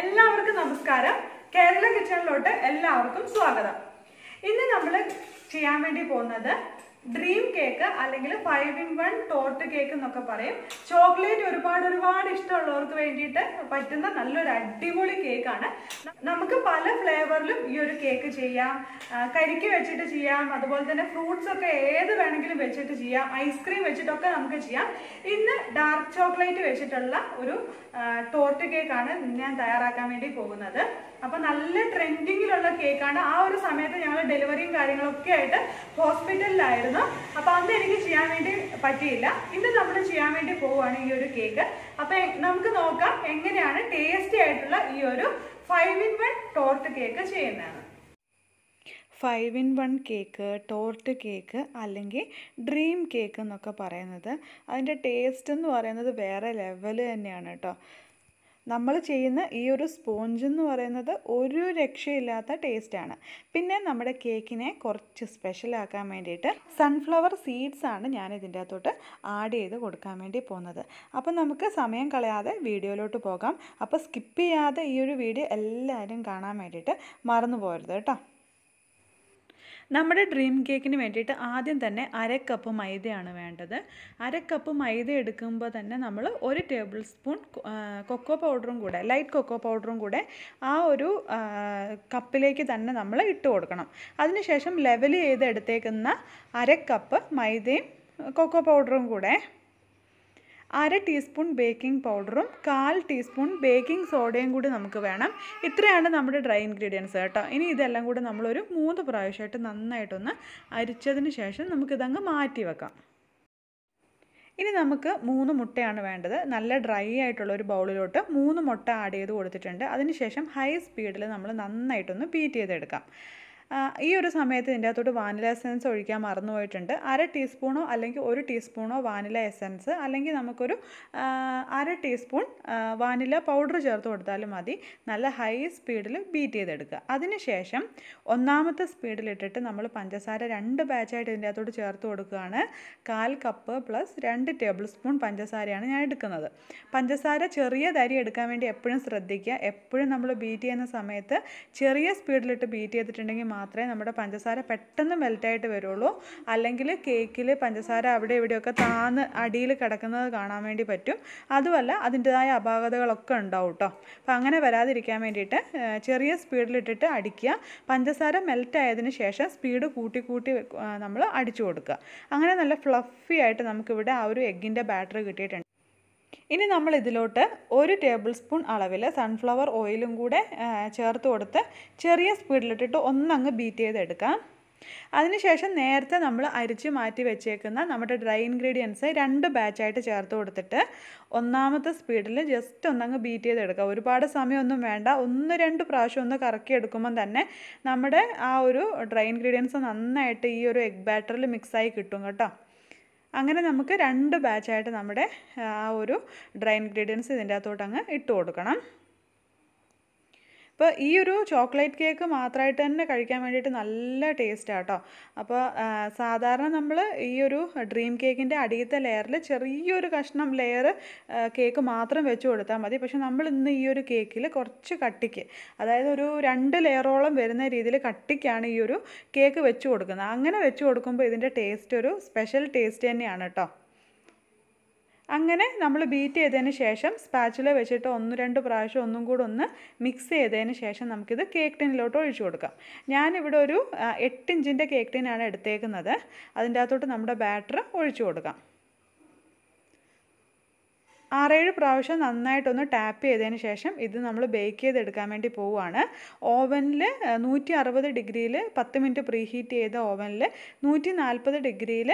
എല്ലാവർക്കും നമസ്കാരം കേരള കിച്ചണിലോട്ട് എല്ലാവർക്കും സ്വാഗതം ഇന്ന് നമ്മൾ ചെയ്യാൻ വേണ്ടി പോകുന്നത് ഡ്രീം കേക്ക് അല്ലെങ്കിൽ five in one torte cake എന്നൊക്കെ പറയും ചോക്ലേറ്റ് ഒരുപാട് ഒരുപാട് ഇഷ്ടമുള്ളവർക്ക് വേണ്ടിയിട്ട് പറ്റുന്ന നല്ലൊരു അടിപൊളി കേക്കാണ് നമുക്ക് പല ഫ്ലേവറിലും ഈ ഒരു കേക്ക് ചെയ്യാം കരിക്ക് വെച്ചിട്ട് ചെയ്യാം അതുപോലെ തന്നെ ഫ്രൂട്ട്സ് ഒക്കെ ഏത് വേണമെങ്കിലും വെച്ചിട്ട് ചെയ്യാം ഐസ്ക്രീം വെച്ചിട്ടൊക്കെ നമുക്ക് ചെയ്യാം ഇന്ന് ഡാർക്ക് ചോക്ലേറ്റ് വെച്ചിട്ടുള്ള ഒരു ടോർട്ട് കേക്കാണ് ഞാൻ തയ്യാറാക്കാൻ വേണ്ടി പോകുന്നത് അപ്പൊ നല്ല ട്രെൻഡിങ്ങിലുള്ള കേക്കാണ് ആ ഒരു സമയത്ത് ഞങ്ങൾ ഡെലിവറിയും കാര്യങ്ങളൊക്കെ ആയിട്ട് ഹോസ്പിറ്റലിലായിരുന്നു തന്നു അപ്പോൾ അന്ന് എനിക്ക് ചെയ്യാൻ വേണ്ടി പറ്റിയില്ല ഇന്ന് നമ്മൾ ചെയ്യാൻ വേണ്ടി പോവുകയാണ് ഈ ഒരു കേക്ക് അപ്പോൾ നമുക്ക് നോക്കാം എങ്ങനെയാണ് ടേസ്റ്റി ആയിട്ടുള്ള ഈ ഒരു five in one torte cake ചെയ്യുന്നതാണ് five in one cake torte cake അല്ലെങ്കിൽ ഡ്രീം കേക്ക് എന്നൊക്കെ പറയുന്നത് അതിൻ്റെ ടേസ്റ്റ് എന്ന് പറയുന്നത് വേറെ ലെവൽ തന്നെയാണ് കേട്ടോ നമ്മൾ ചെയ്യുന്ന ഈ ഒരു സ്പോഞ്ച് എന്ന് പറയുന്നത് ഒരു രക്ഷയില്ലാത്ത ടേസ്റ്റാണ് പിന്നെ നമ്മുടെ കേക്കിനെ കുറച്ച് സ്പെഷ്യലാക്കാൻ വേണ്ടിയിട്ട് സൺഫ്ലവർ സീഡ്സാണ് ആണ് ഞാൻ ഇതിൻ്റെ അകത്തോട്ട് ആഡ് ചെയ്ത് കൊടുക്കാൻ വേണ്ടി പോകുന്നത് അപ്പോൾ നമുക്ക് സമയം കളയാതെ വീഡിയോയിലോട്ട് പോകാം അപ്പോൾ സ്കിപ്പ് ചെയ്യാതെ ഈ ഒരു വീഡിയോ എല്ലാവരും കാണാൻ വേണ്ടിയിട്ട് മറന്നു പോകരുത് കേട്ടോ നമ്മുടെ ഡ്രീം കേക്കിന് വേണ്ടിയിട്ട് ആദ്യം തന്നെ അര കപ്പ് മൈദയാണ് വേണ്ടത് അര കപ്പ് മൈദ എടുക്കുമ്പോൾ തന്നെ നമ്മൾ ഒരു ടേബിൾ സ്പൂൺ കൊക്കോ പൗഡറും കൂടെ ലൈറ്റ് കൊക്കോ പൗഡറും കൂടെ ആ ഒരു കപ്പിലേക്ക് തന്നെ നമ്മൾ ഇട്ട് കൊടുക്കണം അതിനുശേഷം ലെവൽ ചെയ്ത് എടുത്തേക്കുന്ന അര കപ്പ് മൈദയും കൊക്കോ പൗഡറും കൂടെ അര ടീസ്പൂൺ ബേക്കിംഗ് പൗഡറും കാൽ ടീസ്പൂൺ ബേക്കിംഗ് സോഡയും കൂടി നമുക്ക് വേണം ഇത്രയാണ് നമ്മുടെ ഡ്രൈ ഇൻഗ്രീഡിയൻസ് കേട്ടോ ഇനി ഇതെല്ലാം കൂടി നമ്മളൊരു മൂന്ന് പ്രാവശ്യമായിട്ട് നന്നായിട്ടൊന്ന് അരിച്ചതിന് ശേഷം നമുക്കിതങ്ങ് മാറ്റി വെക്കാം ഇനി നമുക്ക് മൂന്ന് മുട്ടയാണ് വേണ്ടത് നല്ല ഡ്രൈ ആയിട്ടുള്ള ഒരു ബൗളിലോട്ട് മൂന്ന് മുട്ട ആഡ് ചെയ്ത് കൊടുത്തിട്ടുണ്ട് അതിനുശേഷം ഹൈ സ്പീഡിൽ നമ്മൾ നന്നായിട്ടൊന്ന് ബീറ്റ് ചെയ്തെടുക്കാം ഈ ഒരു സമയത്ത് ഇതിൻ്റെ അകത്തോട്ട് വാനില എസൻസ് ഒഴിക്കാൻ മറന്നുപോയിട്ടുണ്ട് അര ടീസ്പൂണോ അല്ലെങ്കിൽ ഒരു ടീസ്പൂണോ വാനില എസൻസ് അല്ലെങ്കിൽ നമുക്കൊരു അര ടീസ്പൂൺ വാനില പൗഡർ ചേർത്ത് കൊടുത്താലും മതി നല്ല ഹൈ സ്പീഡിൽ ബീറ്റ് ചെയ്തെടുക്കുക അതിനുശേഷം ഒന്നാമത്തെ സ്പീഡിലിട്ടിട്ട് നമ്മൾ പഞ്ചസാര രണ്ട് ബാച്ചായിട്ട് ഇതിൻ്റെ അകത്തോട്ട് ചേർത്ത് കൊടുക്കുകയാണ് കാൽ കപ്പ് പ്ലസ് രണ്ട് ടേബിൾ സ്പൂൺ പഞ്ചസാരയാണ് ഞാൻ എടുക്കുന്നത് പഞ്ചസാര ചെറിയ തരി എടുക്കാൻ വേണ്ടി എപ്പോഴും ശ്രദ്ധിക്കുക എപ്പോഴും നമ്മൾ ബീറ്റ് ചെയ്യുന്ന സമയത്ത് ചെറിയ സ്പീഡിലിട്ട് ബീറ്റ് ചെയ്തിട്ടുണ്ടെങ്കിൽ മാത്രമേ നമ്മുടെ പഞ്ചസാര പെട്ടെന്ന് മെൽറ്റായിട്ട് വരുള്ളൂ അല്ലെങ്കിൽ കേക്കിൽ പഞ്ചസാര അവിടെ ഇവിടെയൊക്കെ താന്ന് അടിയിൽ കിടക്കുന്നത് കാണാൻ വേണ്ടി പറ്റും അതുമല്ല അതിൻ്റെതായ അപാകതകളൊക്കെ ഉണ്ടാവും കേട്ടോ അപ്പോൾ അങ്ങനെ വരാതിരിക്കാൻ വേണ്ടിയിട്ട് ചെറിയ സ്പീഡിലിട്ടിട്ട് അടിക്കുക പഞ്ചസാര മെൽറ്റ് ആയതിന് ശേഷം സ്പീഡ് കൂട്ടി കൂട്ടി നമ്മൾ അടിച്ചു കൊടുക്കുക അങ്ങനെ നല്ല ഫ്ലഫി ആയിട്ട് നമുക്കിവിടെ ആ ഒരു എഗ്ഗിൻ്റെ ബാറ്ററി കിട്ടിയിട്ടുണ്ട് ഇനി നമ്മൾ ഇതിലോട്ട് ഒരു ടേബിൾ സ്പൂൺ അളവിൽ സൺഫ്ലവർ ഓയിലും കൂടെ ചേർത്ത് കൊടുത്ത് ചെറിയ സ്പീഡിലിട്ടിട്ട് ഒന്നങ്ങ് ബീറ്റ് ചെയ്തെടുക്കാം അതിനുശേഷം നേരത്തെ നമ്മൾ അരിച്ച് മാറ്റി വെച്ചേക്കുന്ന നമ്മുടെ ഡ്രൈ ഇൻഗ്രീഡിയൻസ് രണ്ട് ബാച്ചായിട്ട് ചേർത്ത് കൊടുത്തിട്ട് ഒന്നാമത്തെ സ്പീഡിൽ ജസ്റ്റ് ഒന്നങ്ങ് ബീറ്റ് ചെയ്തെടുക്കുക ഒരുപാട് സമയമൊന്നും വേണ്ട ഒന്ന് രണ്ട് പ്രാവശ്യം ഒന്ന് കറക്കി എടുക്കുമ്പം തന്നെ നമ്മുടെ ആ ഒരു ഡ്രൈ ഇൻഗ്രീഡിയൻസ് നന്നായിട്ട് ഈ ഒരു എഗ് ബാറ്ററിൽ മിക്സായി കിട്ടും കേട്ടോ അങ്ങനെ നമുക്ക് രണ്ട് ബാച്ചായിട്ട് നമ്മുടെ ആ ഒരു ഡ്രൈ ഇൻഗ്രീഡിയൻസ് ഇതിൻ്റെ അകത്തോട്ട് അങ്ങ് ഇട്ട് കൊടുക്കണം അപ്പോൾ ഈ ഒരു ചോക്ലേറ്റ് കേക്ക് മാത്രമായിട്ട് തന്നെ കഴിക്കാൻ വേണ്ടിയിട്ട് നല്ല ടേസ്റ്റ് ആട്ടോ അപ്പോൾ സാധാരണ നമ്മൾ ഈ ഒരു ഡ്രീം കേക്കിൻ്റെ അടിയത്തെ ലെയറിൽ ചെറിയൊരു കഷ്ണം ലെയർ കേക്ക് മാത്രം വെച്ച് കൊടുത്താൽ മതി പക്ഷെ നമ്മൾ ഇന്ന് ഈ ഒരു കേക്കിൽ കുറച്ച് കട്ടിക്ക് അതായത് ഒരു രണ്ട് ലെയറോളം വരുന്ന രീതിയിൽ കട്ടിക്കാണ് ഈ ഒരു കേക്ക് വെച്ച് കൊടുക്കുന്നത് അങ്ങനെ വെച്ച് കൊടുക്കുമ്പോൾ ഇതിൻ്റെ ടേസ്റ്റ് ഒരു സ്പെഷ്യൽ ടേസ്റ്റ് തന്നെയാണ് കേട്ടോ അങ്ങനെ നമ്മൾ ബീറ്റ് ചെയ്തതിന് ശേഷം സ്പാച്ചുല വെച്ചിട്ട് ഒന്ന് രണ്ട് പ്രാവശ്യം ഒന്നും കൂടെ ഒന്ന് മിക്സ് ചെയ്തതിന് ശേഷം നമുക്കിത് കേക്ക് ടിന്നിലോട്ട് ഒഴിച്ചു കൊടുക്കാം ഞാനിവിടെ ഒരു എട്ടിഞ്ചിൻ്റെ കേക്ക് ടിന്നാണ് എടുത്തേക്കുന്നത് അതിൻ്റെ അകത്തോട്ട് നമ്മുടെ ബാറ്റർ ഒഴിച്ചു കൊടുക്കാം ആറേഴ് പ്രാവശ്യം നന്നായിട്ടൊന്ന് ടാപ്പ് ചെയ്തതിന് ശേഷം ഇത് നമ്മൾ ബേക്ക് ചെയ്തെടുക്കാൻ വേണ്ടി പോവുകയാണ് ഓവനിൽ നൂറ്റി അറുപത് ഡിഗ്രിയിൽ പത്ത് മിനിറ്റ് പ്രീ ഹീറ്റ് ചെയ്ത ഓവനിൽ നൂറ്റി നാൽപ്പത് ഡിഗ്രിയിൽ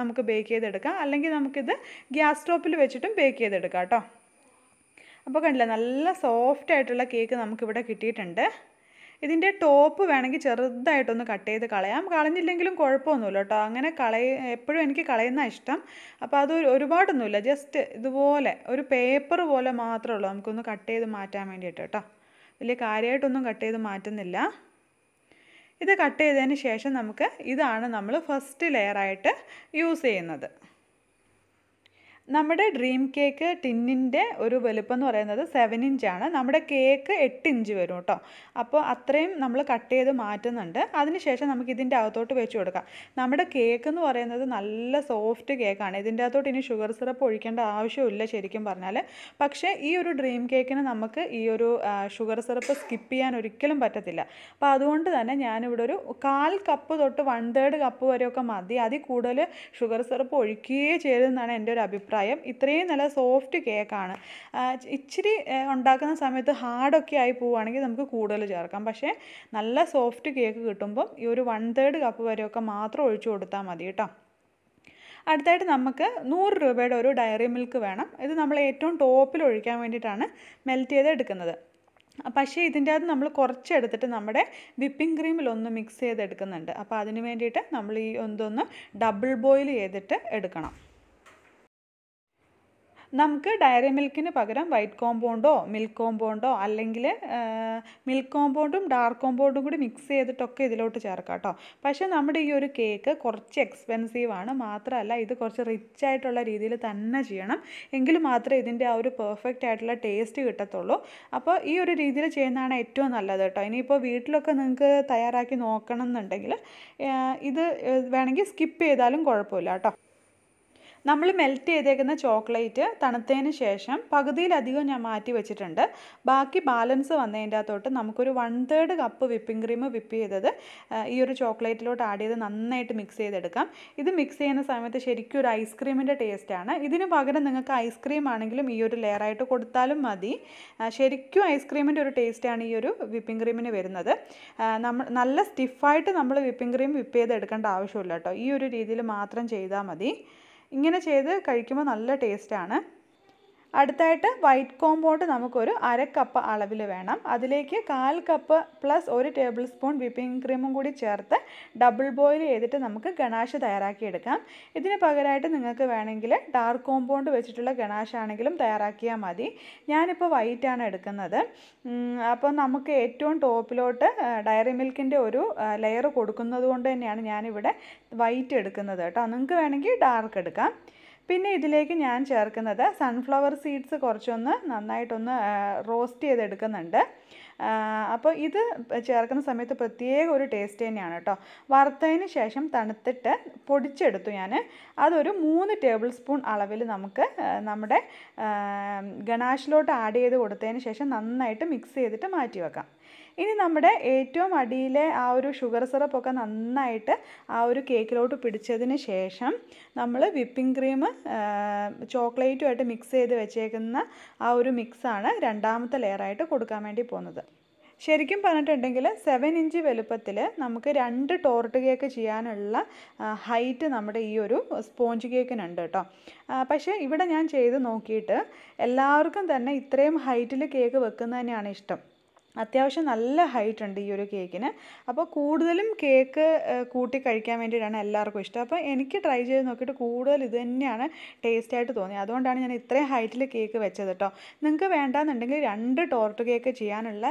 നമുക്ക് ബേക്ക് ചെയ്തെടുക്കാം അല്ലെങ്കിൽ നമുക്കിത് ഗ്യാസ് സ്റ്റോപ്പിൽ വെച്ചിട്ടും ബേക്ക് ചെയ്തെടുക്കാം കേട്ടോ അപ്പോൾ കണ്ടില്ല നല്ല സോഫ്റ്റ് ആയിട്ടുള്ള കേക്ക് നമുക്കിവിടെ കിട്ടിയിട്ടുണ്ട് ഇതിൻ്റെ ടോപ്പ് വേണമെങ്കിൽ ചെറുതായിട്ടൊന്ന് കട്ട് ചെയ്ത് കളയാം കളഞ്ഞില്ലെങ്കിലും കുഴപ്പമൊന്നുമില്ല കേട്ടോ അങ്ങനെ കളയ എപ്പോഴും എനിക്ക് കളയുന്ന ഇഷ്ടം അപ്പോൾ അത് ഒരുപാടൊന്നുമില്ല ജസ്റ്റ് ഇതുപോലെ ഒരു പേപ്പർ പോലെ മാത്രമേ ഉള്ളൂ നമുക്കൊന്ന് കട്ട് ചെയ്ത് മാറ്റാൻ വേണ്ടിയിട്ട് കേട്ടോ വലിയ കാര്യമായിട്ടൊന്നും കട്ട് ചെയ്ത് മാറ്റുന്നില്ല ഇത് കട്ട് ചെയ്തതിന് ശേഷം നമുക്ക് ഇതാണ് നമ്മൾ ഫസ്റ്റ് ലെയറായിട്ട് യൂസ് ചെയ്യുന്നത് നമ്മുടെ ഡ്രീം കേക്ക് ടിന്നിൻ്റെ ഒരു വലുപ്പം എന്ന് പറയുന്നത് സെവൻ ആണ് നമ്മുടെ കേക്ക് എട്ട് ഇഞ്ച് വരും കേട്ടോ അപ്പോൾ അത്രയും നമ്മൾ കട്ട് ചെയ്ത് മാറ്റുന്നുണ്ട് അതിനുശേഷം നമുക്ക് ഇതിൻ്റെ അകത്തോട്ട് വെച്ച് കൊടുക്കാം നമ്മുടെ കേക്ക് എന്ന് പറയുന്നത് നല്ല സോഫ്റ്റ് കേക്കാണ് ഇതിൻ്റെ അകത്തോട്ട് ഇനി ഷുഗർ സിറപ്പ് ഒഴിക്കേണ്ട ആവശ്യമില്ല ശരിക്കും പറഞ്ഞാൽ പക്ഷേ ഈ ഒരു ഡ്രീം കേക്കിന് നമുക്ക് ഈ ഒരു ഷുഗർ സിറപ്പ് സ്കിപ്പ് ചെയ്യാൻ ഒരിക്കലും പറ്റത്തില്ല അപ്പോൾ അതുകൊണ്ട് തന്നെ ഞാനിവിടെ ഒരു കാൽ കപ്പ് തൊട്ട് വൺ തേർഡ് കപ്പ് വരെയൊക്കെ മതി അതിൽ കൂടുതൽ ഷുഗർ സിറപ്പ് ഒഴിക്കുകയേ ചെയ്തെന്നാണ് എൻ്റെ ഒരു അഭിപ്രായം അഭിപ്രായം ഇത്രയും നല്ല സോഫ്റ്റ് കേക്കാണ് ഇച്ചിരി ഉണ്ടാക്കുന്ന സമയത്ത് ഹാർഡൊക്കെ ആയി പോവുകയാണെങ്കിൽ നമുക്ക് കൂടുതൽ ചേർക്കാം പക്ഷേ നല്ല സോഫ്റ്റ് കേക്ക് കിട്ടുമ്പം ഈ ഒരു വൺ തേർഡ് കപ്പ് വരെയൊക്കെ മാത്രം ഒഴിച്ചു കൊടുത്താൽ മതി കേട്ടോ അടുത്തായിട്ട് നമുക്ക് നൂറ് രൂപയുടെ ഒരു ഡയറി മിൽക്ക് വേണം ഇത് നമ്മൾ ഏറ്റവും ടോപ്പിൽ ഒഴിക്കാൻ വേണ്ടിയിട്ടാണ് മെൽറ്റ് ചെയ്ത് എടുക്കുന്നത് പക്ഷേ ഇതിൻ്റെ അകത്ത് നമ്മൾ കുറച്ചെടുത്തിട്ട് നമ്മുടെ വിപ്പിംഗ് ക്രീമിലൊന്ന് മിക്സ് ചെയ്തെടുക്കുന്നുണ്ട് അപ്പോൾ അതിന് വേണ്ടിയിട്ട് നമ്മൾ ഈ എന്തൊന്ന് ഡബിൾ ബോയിൽ ചെയ്തിട്ട് എടുക്കണം നമുക്ക് ഡയറി മിൽക്കിന് പകരം വൈറ്റ് കോമ്പൗണ്ടോ മിൽക്ക് കോമ്പൗണ്ടോ അല്ലെങ്കിൽ മിൽക്ക് കോമ്പൗണ്ടും ഡാർക്ക് കോമ്പൗണ്ടും കൂടി മിക്സ് ചെയ്തിട്ടൊക്കെ ഇതിലോട്ട് ചേർക്കാം കേട്ടോ പക്ഷേ നമ്മുടെ ഈ ഒരു കേക്ക് കുറച്ച് എക്സ്പെൻസീവാണ് മാത്രമല്ല ഇത് കുറച്ച് റിച്ച് ആയിട്ടുള്ള രീതിയിൽ തന്നെ ചെയ്യണം എങ്കിൽ മാത്രമേ ഇതിൻ്റെ ആ ഒരു പെർഫെക്റ്റ് ആയിട്ടുള്ള ടേസ്റ്റ് കിട്ടത്തുള്ളൂ അപ്പോൾ ഈ ഒരു രീതിയിൽ ചെയ്യുന്നതാണ് ഏറ്റവും നല്ലത് കേട്ടോ ഇനിയിപ്പോൾ വീട്ടിലൊക്കെ നിങ്ങൾക്ക് തയ്യാറാക്കി നോക്കണം എന്നുണ്ടെങ്കിൽ ഇത് വേണമെങ്കിൽ സ്കിപ്പ് ചെയ്താലും കുഴപ്പമില്ല കേട്ടോ നമ്മൾ മെൽറ്റ് ചെയ്തേക്കുന്ന ചോക്ലേറ്റ് തണുത്തതിന് ശേഷം പകുതിയിലധികം ഞാൻ മാറ്റി വെച്ചിട്ടുണ്ട് ബാക്കി ബാലൻസ് വന്നതിൻ്റെ അകത്തോട്ട് നമുക്കൊരു one third cup whipping cream whip ചെയ്തത് ഈ ഒരു ചോക്ലേറ്റിലോട്ട് ആഡ് ചെയ്ത് നന്നായിട്ട് മിക്സ് ചെയ്തെടുക്കാം ഇത് മിക്സ് ചെയ്യുന്ന സമയത്ത് ശരിക്കും ഒരു ഐസ്ക്രീമിൻ്റെ ടേസ്റ്റാണ് ഇതിന് പകരം നിങ്ങൾക്ക് ഐസ്ക്രീം ആണെങ്കിലും ഈ ഒരു ലെയറായിട്ട് കൊടുത്താലും മതി ശരിക്കും ഐസ്ക്രീമിൻ്റെ ഒരു ടേസ്റ്റാണ് ഈ ഒരു വിപ്പിംഗ് ക്രീമിന് വരുന്നത് നമ്മൾ നല്ല സ്റ്റിഫായിട്ട് നമ്മൾ വിപ്പിംഗ് ക്രീം വിപ്പ് ചെയ്തെടുക്കേണ്ട ആവശ്യമില്ല കേട്ടോ ഈ ഒരു രീതിയിൽ മാത്രം ചെയ്താൽ മതി ഇങ്ങനെ ചെയ്ത് കഴിക്കുമ്പോൾ നല്ല ടേസ്റ്റാണ് അടുത്തായിട്ട് വൈറ്റ് കോമ്പൗണ്ട് നമുക്കൊരു അര കപ്പ് അളവിൽ വേണം അതിലേക്ക് കാൽ കപ്പ് പ്ലസ് ഒരു ടേബിൾ സ്പൂൺ വിപ്പിംഗ് ക്രീമും കൂടി ചേർത്ത് ഡബിൾ ബോയിൽ ചെയ്തിട്ട് നമുക്ക് ഗണാഷ് തയ്യാറാക്കിയെടുക്കാം ഇതിന് പകരമായിട്ട് നിങ്ങൾക്ക് വേണമെങ്കിൽ ഡാർക്ക് കോമ്പൗണ്ട് വെച്ചിട്ടുള്ള ഗണാഷ് ആണെങ്കിലും തയ്യാറാക്കിയാൽ മതി ഞാനിപ്പോൾ വൈറ്റാണ് എടുക്കുന്നത് അപ്പോൾ നമുക്ക് ഏറ്റവും ടോപ്പിലോട്ട് ഡയറി മിൽക്കിൻ്റെ ഒരു ലെയർ കൊടുക്കുന്നത് കൊണ്ട് തന്നെയാണ് ഞാനിവിടെ വൈറ്റ് എടുക്കുന്നത് കേട്ടോ നിങ്ങൾക്ക് വേണമെങ്കിൽ ഡാർക്ക് എടുക്കാം പിന്നെ ഇതിലേക്ക് ഞാൻ ചേർക്കുന്നത് സൺഫ്ലവർ സീഡ്സ് കുറച്ചൊന്ന് നന്നായിട്ടൊന്ന് റോസ്റ്റ് ചെയ്തെടുക്കുന്നുണ്ട് അപ്പോൾ ഇത് ചേർക്കുന്ന സമയത്ത് പ്രത്യേക ഒരു ടേസ്റ്റ് തന്നെയാണ് കേട്ടോ വറുത്തതിന് ശേഷം തണുത്തിട്ട് പൊടിച്ചെടുത്തു ഞാൻ അതൊരു മൂന്ന് ടേബിൾ സ്പൂൺ അളവിൽ നമുക്ക് നമ്മുടെ ഗണാഷിലോട്ട് ആഡ് ചെയ്ത് കൊടുത്തതിന് ശേഷം നന്നായിട്ട് മിക്സ് ചെയ്തിട്ട് മാറ്റി വെക്കാം ഇനി നമ്മുടെ ഏറ്റവും അടിയിലെ ആ ഒരു ഷുഗർ സിറപ്പൊക്കെ നന്നായിട്ട് ആ ഒരു കേക്കിലോട്ട് പിടിച്ചതിന് ശേഷം നമ്മൾ വിപ്പിംഗ് ക്രീം ചോക്ലേറ്റുമായിട്ട് മിക്സ് ചെയ്ത് വെച്ചേക്കുന്ന ആ ഒരു മിക്സാണ് രണ്ടാമത്തെ ലെയറായിട്ട് കൊടുക്കാൻ വേണ്ടി പോകുന്നത് ശരിക്കും പറഞ്ഞിട്ടുണ്ടെങ്കിൽ സെവൻ ഇഞ്ച് വലുപ്പത്തിൽ നമുക്ക് രണ്ട് ടോർട്ട് കേക്ക് ചെയ്യാനുള്ള ഹൈറ്റ് നമ്മുടെ ഈ ഒരു സ്പോഞ്ച് കേക്കിനുണ്ട് കേട്ടോ പക്ഷേ ഇവിടെ ഞാൻ ചെയ്ത് നോക്കിയിട്ട് എല്ലാവർക്കും തന്നെ ഇത്രയും ഹൈറ്റിൽ കേക്ക് വെക്കുന്നതന്നെയാണ് ഇഷ്ടം അത്യാവശ്യം നല്ല ഹൈറ്റ് ഉണ്ട് ഈ ഒരു കേക്കിന് അപ്പോൾ കൂടുതലും കേക്ക് കൂട്ടി കഴിക്കാൻ വേണ്ടിയിട്ടാണ് എല്ലാവർക്കും ഇഷ്ടം അപ്പോൾ എനിക്ക് ട്രൈ ചെയ്ത് നോക്കിയിട്ട് കൂടുതൽ ഇത് തന്നെയാണ് ടേസ്റ്റായിട്ട് തോന്നിയത് അതുകൊണ്ടാണ് ഞാൻ ഇത്രയും ഹൈറ്റിൽ കേക്ക് വെച്ചത് കേട്ടോ നിങ്ങൾക്ക് വേണ്ടാന്നുണ്ടെങ്കിൽ രണ്ട് ടോർട്ട് കേക്ക് ചെയ്യാനുള്ള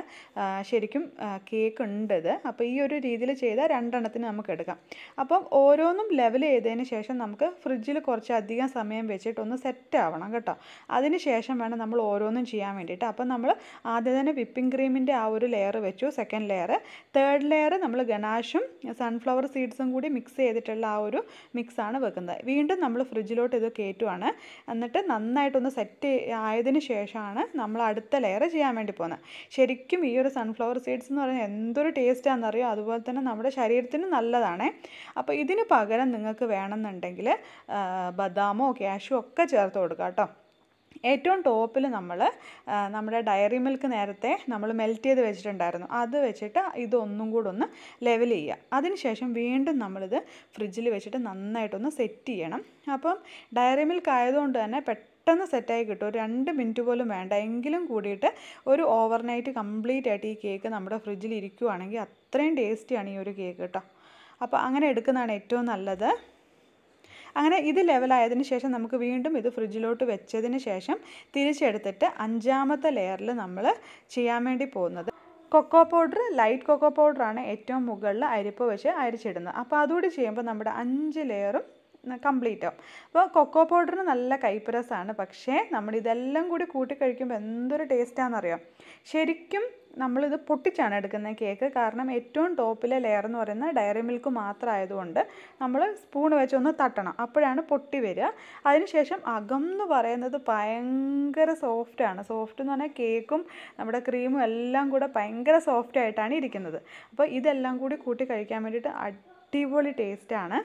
ശരിക്കും കേക്ക് ഉണ്ടത് അപ്പോൾ ഈ ഒരു രീതിയിൽ ചെയ്താൽ രണ്ടെണ്ണത്തിന് നമുക്ക് എടുക്കാം അപ്പം ഓരോന്നും ലെവൽ ചെയ്തതിന് ശേഷം നമുക്ക് ഫ്രിഡ്ജിൽ കുറച്ചധികം സമയം വെച്ചിട്ട് ഒന്ന് സെറ്റ് ആവണം കേട്ടോ അതിന് ശേഷം വേണം നമ്മൾ ഓരോന്നും ചെയ്യാൻ വേണ്ടിയിട്ട് അപ്പം നമ്മൾ ആദ്യം തന്നെ വിപ്പിംഗ് ക്രീമിൻ്റെ അതിൻ്റെ ആ ഒരു ലെയർ വെച്ചു സെക്കൻഡ് ലെയർ തേർഡ് ലെയർ നമ്മൾ ഗണാഷും സൺഫ്ലവർ സീഡ്സും കൂടി മിക്സ് ചെയ്തിട്ടുള്ള ആ ഒരു മിക്സാണ് വെക്കുന്നത് വീണ്ടും നമ്മൾ ഫ്രിഡ്ജിലോട്ട് ഇത് കയറ്റുവാണ് എന്നിട്ട് നന്നായിട്ടൊന്ന് സെറ്റ് ആയതിനു ശേഷമാണ് നമ്മൾ അടുത്ത ലെയർ ചെയ്യാൻ വേണ്ടി പോകുന്നത് ശരിക്കും ഈ ഒരു സൺഫ്ലവർ സീഡ്സ് എന്ന് പറഞ്ഞാൽ എന്തൊരു ടേസ്റ്റാണെന്നറിയോ അതുപോലെ തന്നെ നമ്മുടെ ശരീരത്തിന് നല്ലതാണേ അപ്പോൾ ഇതിന് പകരം നിങ്ങൾക്ക് വേണമെന്നുണ്ടെങ്കിൽ ബദാമോ കാഷ്യൂ ഒക്കെ ചേർത്ത് കൊടുക്കാം കേട്ടോ ഏറ്റവും ടോപ്പിൽ നമ്മൾ നമ്മുടെ ഡയറി മിൽക്ക് നേരത്തെ നമ്മൾ മെൽറ്റ് ചെയ്ത് വെച്ചിട്ടുണ്ടായിരുന്നു അത് വെച്ചിട്ട് ഇതൊന്നും കൂടെ ഒന്ന് ലെവൽ ചെയ്യുക അതിനുശേഷം വീണ്ടും നമ്മളിത് ഫ്രിഡ്ജിൽ വെച്ചിട്ട് നന്നായിട്ടൊന്ന് സെറ്റ് ചെയ്യണം അപ്പം ഡയറി മിൽക്ക് ആയതുകൊണ്ട് തന്നെ പെട്ടെന്ന് സെറ്റായി കിട്ടും ഒരു രണ്ട് മിനിറ്റ് പോലും വേണ്ട എങ്കിലും കൂടിയിട്ട് ഒരു ഓവർനൈറ്റ് കംപ്ലീറ്റ് ആയിട്ട് ഈ കേക്ക് നമ്മുടെ ഫ്രിഡ്ജിൽ ഇരിക്കുവാണെങ്കിൽ അത്രയും ടേസ്റ്റിയാണ് ഈ ഒരു കേക്ക് കേട്ടോ അപ്പോൾ അങ്ങനെ എടുക്കുന്നതാണ് ഏറ്റവും നല്ലത് അങ്ങനെ ഇത് ലെവലായതിന് ശേഷം നമുക്ക് വീണ്ടും ഇത് ഫ്രിഡ്ജിലോട്ട് വെച്ചതിന് ശേഷം തിരിച്ചെടുത്തിട്ട് അഞ്ചാമത്തെ ലെയറിൽ നമ്മൾ ചെയ്യാൻ വേണ്ടി പോകുന്നത് കൊക്കോ പൗഡർ ലൈറ്റ് കൊക്കോ പൗഡറാണ് ഏറ്റവും മുകളിൽ അരിപ്പ് വെച്ച് അരിച്ചിടുന്നത് അപ്പോൾ അതുകൂടി ചെയ്യുമ്പോൾ നമ്മുടെ അഞ്ച് ലെയറും കംപ്ലീറ്റ് ആവും അപ്പോൾ കൊക്കോ പൗഡറിന് നല്ല കൈപ്പുരസാണ് പക്ഷേ നമ്മൾ ഇതെല്ലാം കൂടി കൂട്ടിക്കഴിക്കുമ്പോൾ കഴിക്കുമ്പോൾ എന്തൊരു ടേസ്റ്റാണെന്നറിയാം ശരിക്കും നമ്മളിത് പൊട്ടിച്ചാണ് എടുക്കുന്നത് കേക്ക് കാരണം ഏറ്റവും ടോപ്പിലെ ലെയർ എന്ന് പറയുന്നത് ഡയറി മിൽക്ക് മാത്രമായതുകൊണ്ട് നമ്മൾ സ്പൂൺ വെച്ച് ഒന്ന് തട്ടണം അപ്പോഴാണ് പൊട്ടി വരിക അതിനുശേഷം അകം എന്ന് പറയുന്നത് ഭയങ്കര സോഫ്റ്റാണ് സോഫ്റ്റ് എന്ന് പറഞ്ഞാൽ കേക്കും നമ്മുടെ ക്രീമും എല്ലാം കൂടെ ഭയങ്കര സോഫ്റ്റായിട്ടാണ് ഇരിക്കുന്നത് അപ്പോൾ ഇതെല്ലാം കൂടി കൂട്ടി കഴിക്കാൻ വേണ്ടിയിട്ട് അടിപൊളി ടേസ്റ്റാണ്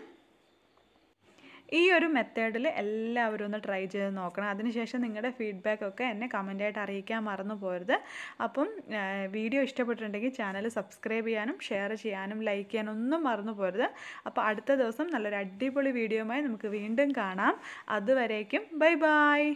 ഈ ഒരു മെത്തേഡിൽ എല്ലാവരും ഒന്ന് ട്രൈ ചെയ്ത് നോക്കണം അതിനുശേഷം നിങ്ങളുടെ ഫീഡ്ബാക്ക് ഒക്കെ എന്നെ ആയിട്ട് അറിയിക്കാൻ മറന്നു പോരുത് അപ്പം വീഡിയോ ഇഷ്ടപ്പെട്ടിട്ടുണ്ടെങ്കിൽ ചാനൽ സബ്സ്ക്രൈബ് ചെയ്യാനും ഷെയർ ചെയ്യാനും ലൈക്ക് ചെയ്യാനും ഒന്നും മറന്നു പോരുത് അപ്പോൾ അടുത്ത ദിവസം നല്ലൊരു അടിപൊളി വീഡിയോയുമായി നമുക്ക് വീണ്ടും കാണാം അതുവരേക്കും ബൈ ബായ്